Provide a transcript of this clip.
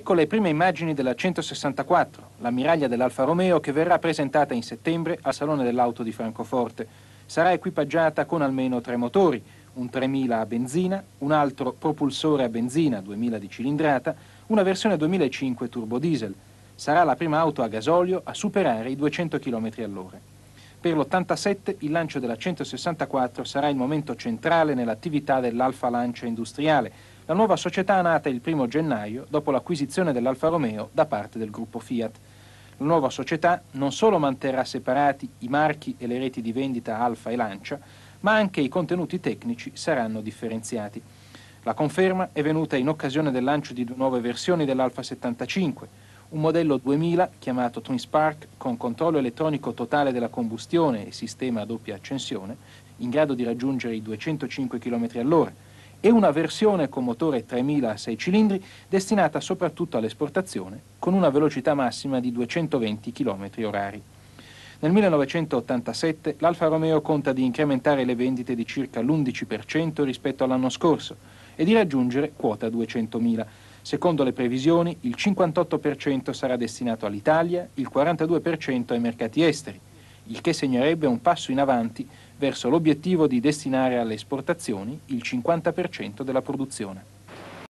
Ecco le prime immagini della 164, l'ammiraglia dell'Alfa Romeo che verrà presentata in settembre al Salone dell'Auto di Francoforte. Sarà equipaggiata con almeno tre motori, un 3000 a benzina, un altro propulsore a benzina 2000 di cilindrata, una versione 2005 turbodiesel. Sarà la prima auto a gasolio a superare i 200 km all'ora. Per l'87 il lancio della 164 sarà il momento centrale nell'attività dell'Alfa Lancia Industriale, la nuova società nata il primo gennaio dopo l'acquisizione dell'Alfa Romeo da parte del gruppo Fiat. La nuova società non solo manterrà separati i marchi e le reti di vendita Alfa e Lancia, ma anche i contenuti tecnici saranno differenziati. La conferma è venuta in occasione del lancio di due nuove versioni dell'Alfa 75, un modello 2000 chiamato Twin Spark con controllo elettronico totale della combustione e sistema a doppia accensione, in grado di raggiungere i 205 km all'ora, e una versione con motore 3000 a 6 cilindri destinata soprattutto all'esportazione con una velocità massima di 220 km/h. Nel 1987 l'Alfa Romeo conta di incrementare le vendite di circa l'11% rispetto all'anno scorso e di raggiungere quota 200.000. Secondo le previsioni il 58% sarà destinato all'Italia, il 42% ai mercati esteri il che segnerebbe un passo in avanti verso l'obiettivo di destinare alle esportazioni il 50% della produzione.